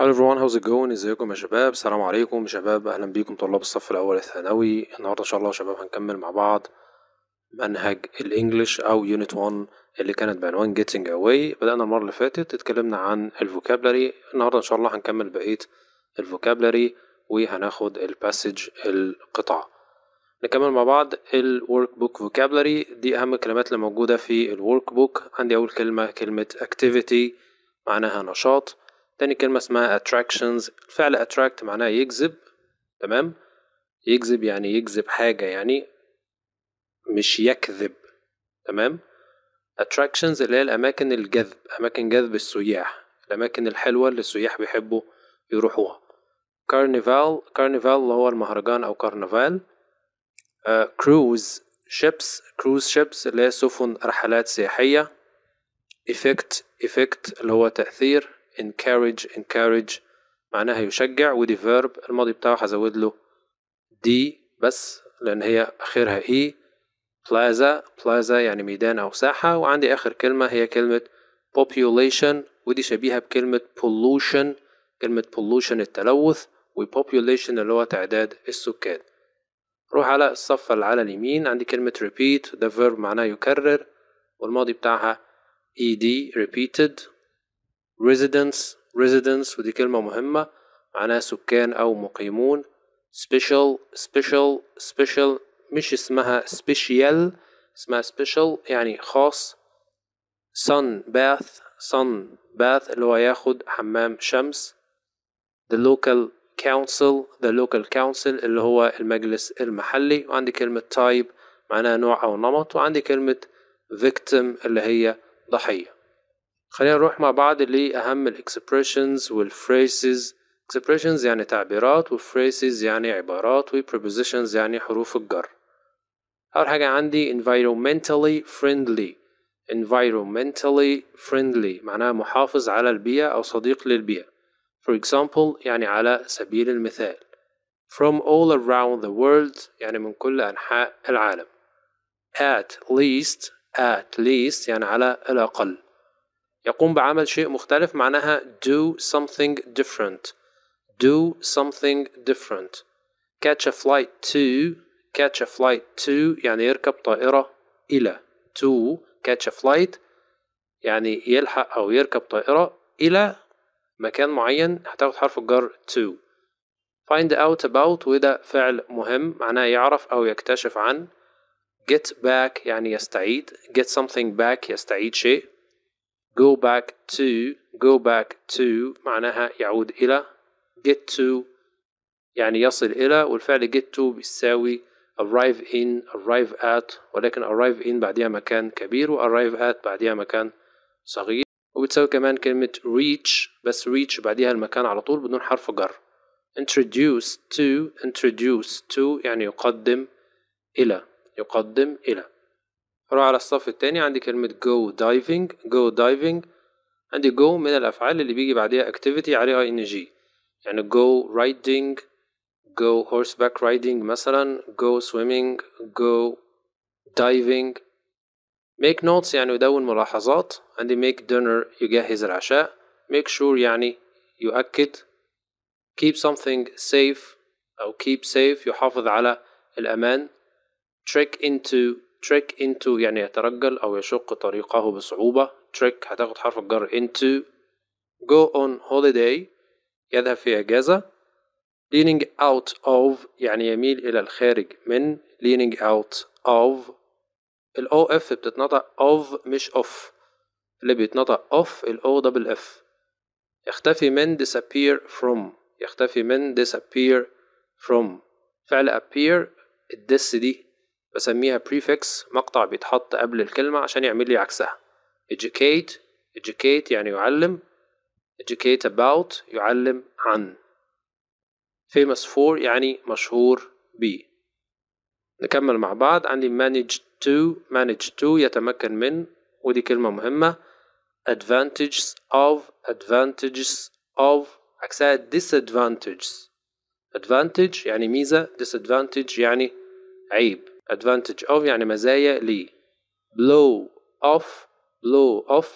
هلو everyone how's it going ازيكم يا شباب السلام عليكم شباب اهلا بيكم طلاب الصف الاول الثانوي النهارده ان شاء الله يا شباب هنكمل مع بعض منهج الانجليش او يونت 1 اللي كانت بعنوان getting away بدأنا المرة اللي فاتت اتكلمنا عن الفوكابلري النهارده ان شاء الله هنكمل بقية الفوكابلري وهناخد الباسج القطعة نكمل مع بعض الورك بوك فوكابلري دي اهم الكلمات اللي موجودة في الورك بوك عندي اول كلمة كلمة activity معناها نشاط تاني كلمة اسمها attractions الفعل attract معناه يجذب تمام يجذب يعني يجذب حاجة يعني مش يكذب تمام attractions اللي هي الأماكن الجذب أماكن جذب السياح الأماكن الحلوة اللي السياح بيحبوا يروحوها كارنيفال كارنيفال اللي هو المهرجان أو كارنفال كروز شيبس كروز شيبس اللي هي سفن رحلات سياحية effect effect اللي هو تأثير encourage encourage معناها يشجع ودي فيرب الماضي بتاعه هزود له دي بس لأن هي آخرها إي بلازا بلازا يعني ميدان أو ساحة وعندي آخر كلمة هي كلمة population ودي شبيهة بكلمة pollution كلمة pollution التلوث و population اللي هو تعداد السكان روح على الصف اللي على اليمين عندي كلمة repeat ده verb معناه يكرر والماضي بتاعها ed repeated residents residents ودي كلمة مهمة معناها سكان أو مقيمون special special special مش اسمها special اسمها special يعني خاص sun bath sun bath اللي هو ياخد حمام شمس the local council the local council اللي هو المجلس المحلي وعندي كلمة type معناها نوع أو نمط وعندي كلمة victim اللي هي ضحية خلينا نروح مع بعض لأهم الاكسبريشنز والفريسز expressions يعني تعبيرات وphrases يعني عبارات وprepositions يعني حروف الجر أول حاجة عندي environmentally friendly environmentally friendly معناها محافظ على البيئة أو صديق للبيئة for example يعني على سبيل المثال from all around the world يعني من كل أنحاء العالم at least at least يعني على الأقل يقوم بعمل شيء مختلف معناها do something different do something different catch a flight to catch a flight to يعني يركب طائرة إلى to catch a flight يعني يلحق أو يركب طائرة إلى مكان معين هتاخد حرف الجر to find out about وده فعل مهم معناه يعرف أو يكتشف عن get back يعني يستعيد get something back يستعيد شيء go back to go back to معناها يعود إلى get to يعني يصل إلى والفعل get to بيساوي arrive in arrive at ولكن arrive in بعدها مكان كبير و arrive at بعدها مكان صغير وبتساوي كمان كلمة reach بس reach بعدها المكان على طول بدون حرف جر introduce to introduce to يعني يقدم إلى يقدم إلى روح على الصف التاني عندي كلمة go diving go diving عندي go من الأفعال اللي بيجي بعديها activity عليها ing يعني go riding go horseback riding مثلا go swimming go diving make notes يعني يدون ملاحظات عندي make dinner يجهز العشاء make sure يعني يؤكد keep something safe أو keep safe يحافظ على الأمان trick into trick into يعني يترجل أو يشق طريقه بصعوبة trick هتاخد حرف الجر into go on holiday يذهب في إجازة leaning out of يعني يميل إلى الخارج من leaning out of ال OF بتتنطق of مش off اللي بيتنطق off ال O double F يختفي من disappear from يختفي من disappear from فعل appear الدس دي بسميها prefix مقطع بيتحط قبل الكلمة عشان يعمل لي عكسها educate educate يعني يعلم educate about يعلم عن famous for يعني مشهور به نكمل مع بعض عندي manage to manage to يتمكن من ودي كلمة مهمة advantages of advantages of عكسها disadvantages advantage يعني ميزة disadvantage يعني عيب advantage of يعني مزايا لي blow off blow off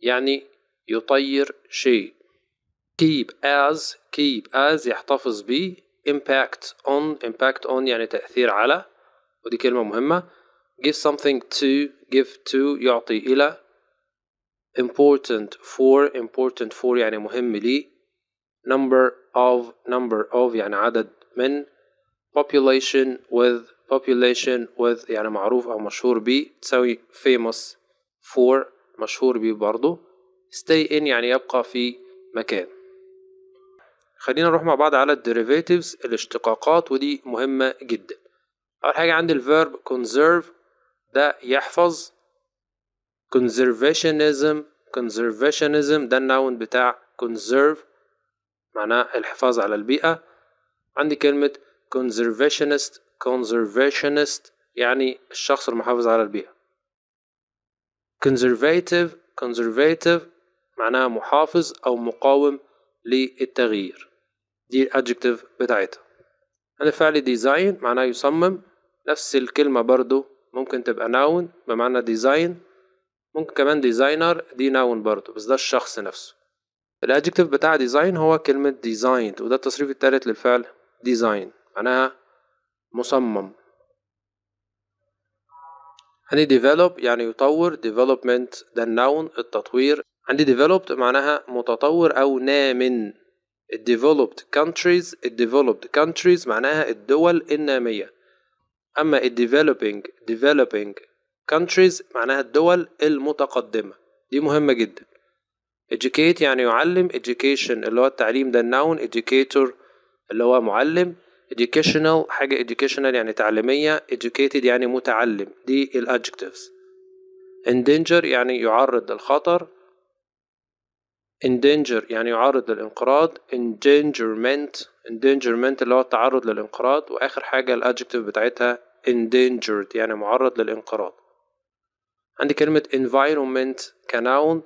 يعني يطير شيء keep as keep as يحتفظ به impact on impact on يعني تأثير على ودي كلمة مهمة give something to give to يعطي إلى important for important for يعني مهم لي number of number of يعني عدد من population with population with يعني معروف أو مشهور به تساوي famous for مشهور به برضه stay in يعني يبقى في مكان خلينا نروح مع بعض على derivatives الاشتقاقات ودي مهمة جدا أول حاجة عندي الفيرب conserve ده يحفظ conservationism conservationism ده النون بتاع conserve معناه الحفاظ على البيئة عندي كلمة conservationist conservationist يعني الشخص المحافظ على البيئة conservative conservative معناها محافظ أو مقاوم للتغيير دي الادجكتيف بتاعتها فعلي ديزاين معناه يصمم نفس الكلمة برضو ممكن تبقى ناون بمعنى ديزاين ممكن كمان ديزاينر دي ناون برضو بس ده الشخص نفسه الادجكتيف بتاع ديزاين هو كلمة ديزاين وده التصريف التالت للفعل ديزاين معناها مصمم عندي develop يعني يطور development ده النون التطوير عندي developed معناها متطور أو نامن developed countries developed countries معناها الدول النامية أما developing developing countries معناها الدول المتقدمة دي مهمة جدا educate يعني يعلم education اللي هو التعليم ده النون educator اللي هو معلم educational حاجة educational يعني تعليمية educated يعني متعلم دي ال adjectives endanger يعني يعرض للخطر endanger يعني يعرض للانقراض endangerment endangerment اللي هو التعرض للانقراض واخر حاجة ال adjective بتاعتها endangered يعني معرض للانقراض عندي كلمة environment كنون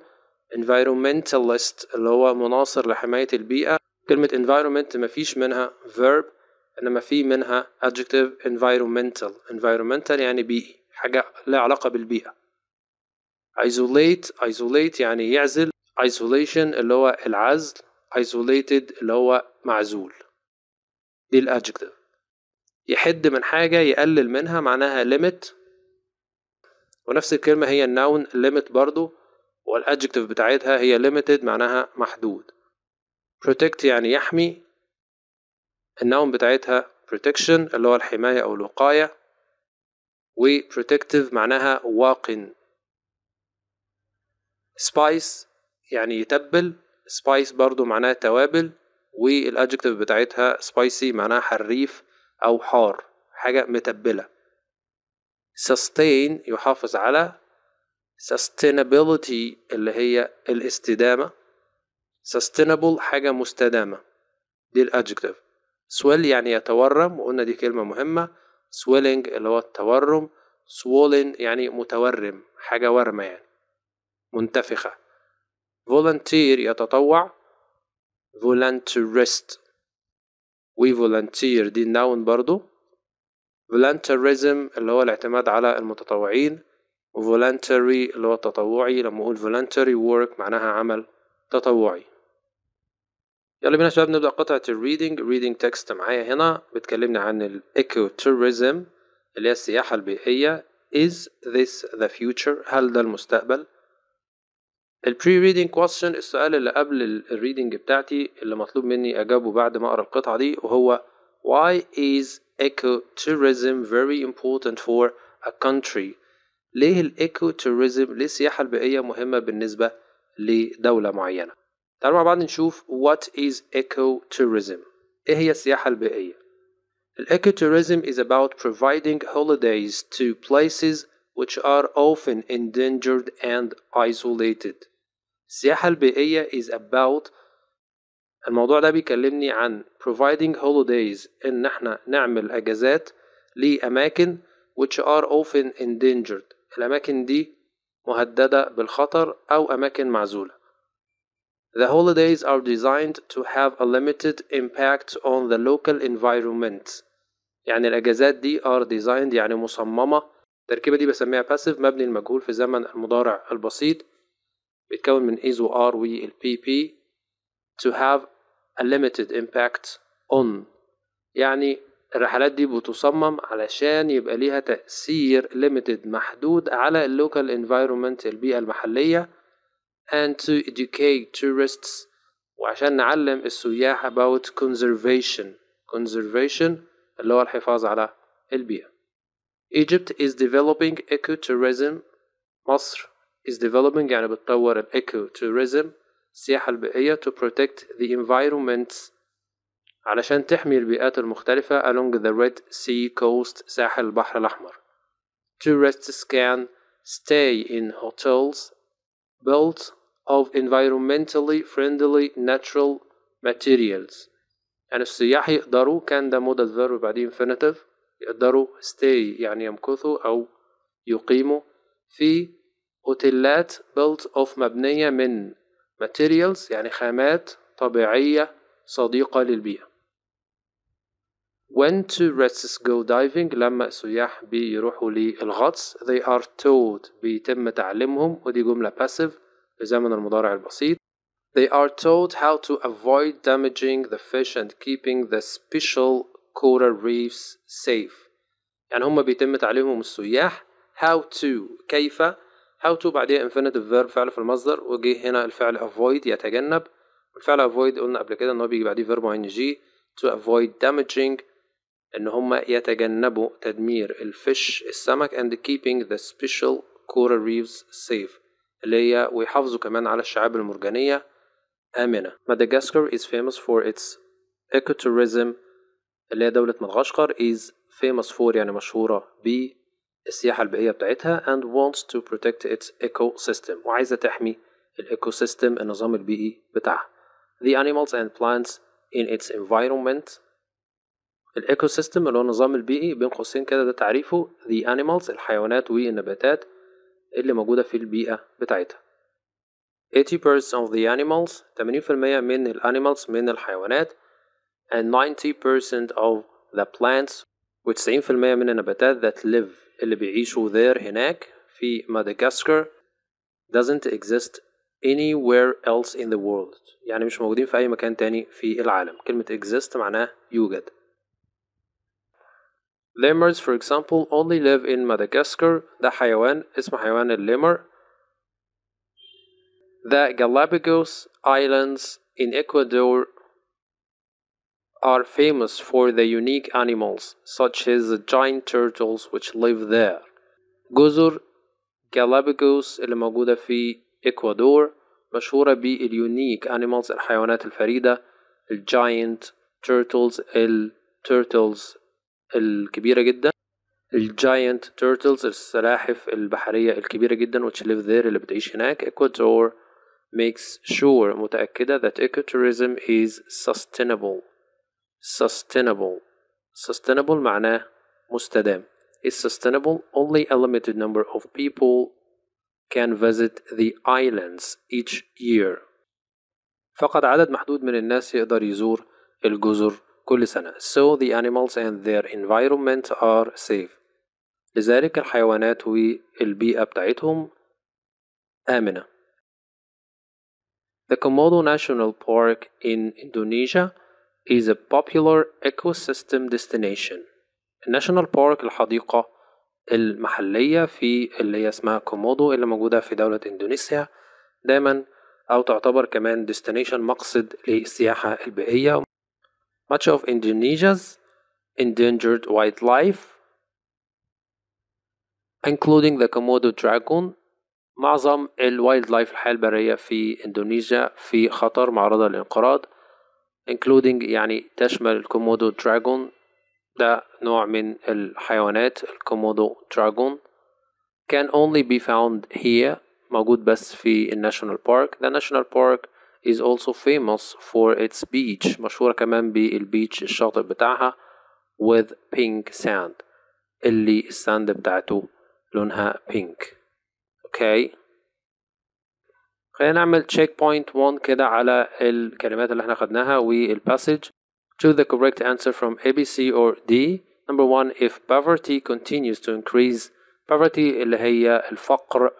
environmentalist اللي هو مناصر لحماية البيئة كلمة environment مفيش منها verb انما في منها adjective environmental environmental يعني بيئي حاجة لا علاقة بالبيئة isolate isolate يعني يعزل isolation اللي هو العزل isolated اللي هو معزول دي الادجكتيف يحد من حاجة يقلل منها معناها limit ونفس الكلمة هي النون limit برضو والادجكتيف بتاعتها هي limited معناها محدود protect يعني يحمي النوم بتاعتها protection اللي هو الحماية أو الوقاية و protective معناها واقن spice يعني يتبل spice برضو معناها توابل والادجكتيف بتاعتها spicy معناها حريف أو حار حاجة متبلة sustain يحافظ على sustainability اللي هي الاستدامة sustainable حاجة مستدامة دي الادجكتيف سويل يعني يتورم وقلنا دي كلمة مهمة سويلنج اللي هو التورم سوولن يعني متورم حاجة ورمة يعني منتفخة فولنتير يتطوع volunteerist وفولنتير دي النون برضو volunteerism اللي هو الاعتماد على المتطوعين وvoluntary اللي هو التطوعي لما اقول voluntary work معناها عمل تطوعي يلا بينا يا شباب نبدأ قطعة الريدنج ريدنج تكست معايا هنا بتكلمني عن الايكو توريزم اللي هي السياحة البيئية is this the future هل ده المستقبل البري ريدنج كويستشن السؤال اللي قبل الريدنج بتاعتي اللي مطلوب مني اجاوبه بعد ما اقرا القطعة دي وهو why is ecotourism very important for a country ليه الايكو توريزم ليه السياحة البيئية مهمة بالنسبة لدولة معينة تعالوا مع بعض نشوف what is ecotourism ايه هي السياحة البيئية الecotourism is about providing holidays to places which are often endangered and isolated السياحة البيئية is about الموضوع ده بيكلمني عن providing holidays ان احنا نعمل اجازات لأماكن which are often endangered الأماكن دي مهددة بالخطر أو أماكن معزولة The holidays are designed to have a limited impact on the local environment يعني الأجازات دي are designed يعني مصممة التركيبة دي بسميها passive مبني المجهول في زمن المضارع البسيط بيتكون من is e و are و ال PP to have a limited impact on يعني الرحلات دي بتصمم علشان يبقى ليها تأثير limited محدود على local environment البيئة المحلية and to educate tourists وعشان نعلم السياح about conservation conservation اللي هو الحفاظ على البيئة Egypt is developing ecotourism مصر is developing يعني بتطور الايكو tourism السياحة البيئية to protect the environments, علشان تحمي البيئات المختلفة along the Red Sea coast ساحل البحر الأحمر tourists can stay in hotels built of environmentally friendly natural materials يعني السياح يقدروا كان ده مودال فيرب بعدين infinitive يقدروا stay يعني يمكثوا أو يقيموا في أوتيلات built of مبنية من materials يعني خامات طبيعية صديقة للبيئة When tourists go diving لما السياح بيروحوا للغطس they are taught بيتم تعليمهم ودي جملة passive زمن المضارع البسيط They are taught how to avoid damaging the fish and keeping the special coral reefs safe يعني هم بيتم تعليمهم السياح how to كيف how to بعدها infinitive verb فعل في المصدر وجه هنا الفعل avoid يتجنب الفعل avoid قلنا قبل كده ان هو بيجي بعديه verb ing to avoid damaging ان هم يتجنبوا تدمير الفش السمك and keeping the special coral reefs safe اللي هي ويحافظوا كمان على الشعاب المرجانية آمنة مدغاسكر is famous for its ecotourism اللي هي دولة مدغشقر is famous for يعني مشهورة بالسياحة البيئية بتاعتها and wants to protect its ecosystem وعايزة تحمي الايكو ecosystem النظام البيئي بتاعها the animals and plants in its environment الايكو ecosystem اللي هو النظام البيئي بين قوسين كده ده تعريفه the animals الحيوانات والنباتات اللي موجودة في البيئة بتاعتها 80% of the animals 80% من ال animals من الحيوانات and 90% of the plants و90% من النباتات that live اللي بيعيشوا there هناك في مدغشقر doesn't exist anywhere else in the world يعني مش موجودين في أي مكان تاني في العالم كلمة exist معناه يوجد Lemurs, for example, only live in Madagascar. ده حيوان اسمه حيوان الليمر. The Galapagos Islands in Ecuador are famous for the unique animals, such as the giant turtles which live there. جزر Galapagos اللي موجودة في إكوادور مشهورة باليونيك animals الحيوانات الفريدة الجاينت turtles التيرتلز الكبيرة جدا الجاينت تيرتلز السلاحف البحرية الكبيرة جدا which live there اللي بتعيش هناك Ecuador makes sure متأكدة that ecotourism is sustainable sustainable sustainable معناه مستدام is sustainable only a limited number of people can visit the islands each year فقط عدد محدود من الناس يقدر يزور الجزر كل سنة so the animals and their environment are safe لذلك الحيوانات والبيئة بتاعتهم آمنة The Komodo National Park in Indonesia is a popular ecosystem destination. National بارك الحديقة المحلية في اللي هي اسمها كومودو اللي موجودة في دولة إندونيسيا دايما أو تعتبر كمان destination مقصد للسياحة البيئية much of Indonesia's endangered wildlife, including the Komodo dragon معظم الوايلد لايف الحياة البرية في إندونيسيا في خطر معرضة للانقراض including يعني تشمل الكومودو دراجون ده نوع من الحيوانات الكومودو دراجون can only be found here موجود بس في الناشونال بارك ده ناشونال بارك is also famous for its beach مشهورة كمان بالبيتش الشاطئ بتاعها with pink sand اللي الساند بتاعته لونها pink okay خلينا نعمل check point 1 كده على الكلمات اللي احنا خدناها والباسج choose the correct answer from A B C or D number 1 if poverty continues to increase poverty اللي هي الفقر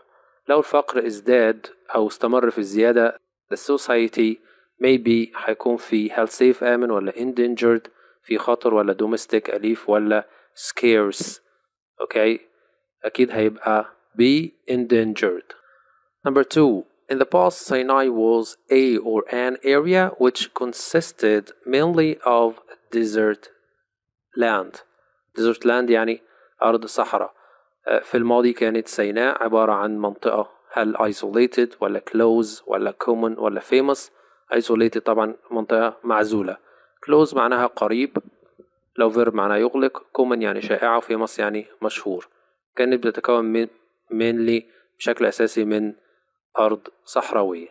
لو الفقر ازداد او استمر في الزيادة للسوسايتي maybe حيكون في هل safe آمن ولا endangered في خطر ولا domestic أليف ولا scarce okay أكيد هيبقى be endangered number two In the past, Sinai was a or an area which consisted mainly of desert land. Desert land يعني أرض الصحراء. في الماضي كانت سيناء عبارة عن منطقة هل isolated ولا close ولا common ولا famous isolated طبعا منطقة معزولة close معناها قريب لو verb معناها يغلق common يعني شائعة famous يعني مشهور كانت بتتكون من mainly بشكل أساسي من أرض صحراوية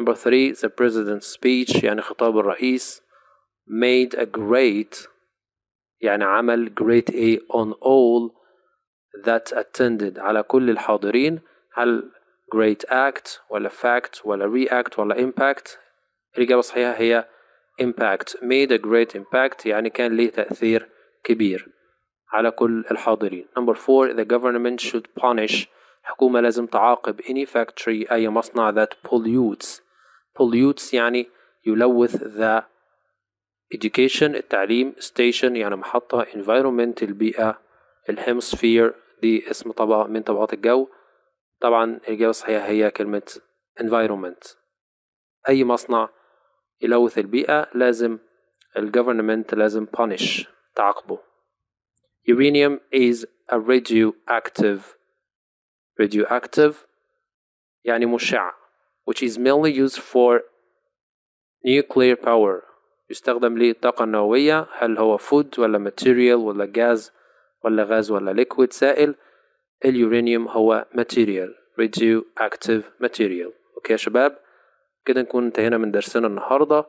number three the president's speech يعني خطاب الرئيس made a great يعني عمل great A on all that attended على كل الحاضرين هل great act ولا fact ولا react ولا impact الإجابة الصحيحة هي impact made a great impact يعني كان له تأثير كبير على كل الحاضرين number four the government should punish حكومة لازم تعاقب any factory أي مصنع that pollutes pollutes يعني يلوث the education التعليم station يعني محطة environment البيئة الهيمسفير دي اسم طبقة من طبقات الجو طبعا الإجابة الصحيحة هي كلمة environment أي مصنع يلوث البيئة لازم government لازم punish تعاقبه uranium is a radioactive radioactive يعني مشع which is mainly used for nuclear power يستخدم للطاقة النووية هل هو food ولا material ولا gas ولا غاز ولا liquid سائل اليورانيوم هو ماتيريال راديو اكتيف ماتيريال اوكي يا شباب كده نكون انتهينا من درسنا النهارده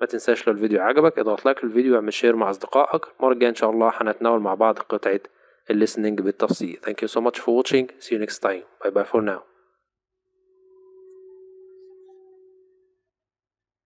ما تنساش لو الفيديو عجبك اضغط لايك للفيديو واعمل شير مع اصدقائك المره الجايه ان شاء الله هنتناول مع بعض قطعه الليسننج بالتفصيل thank you so much for watching see you next time bye bye for now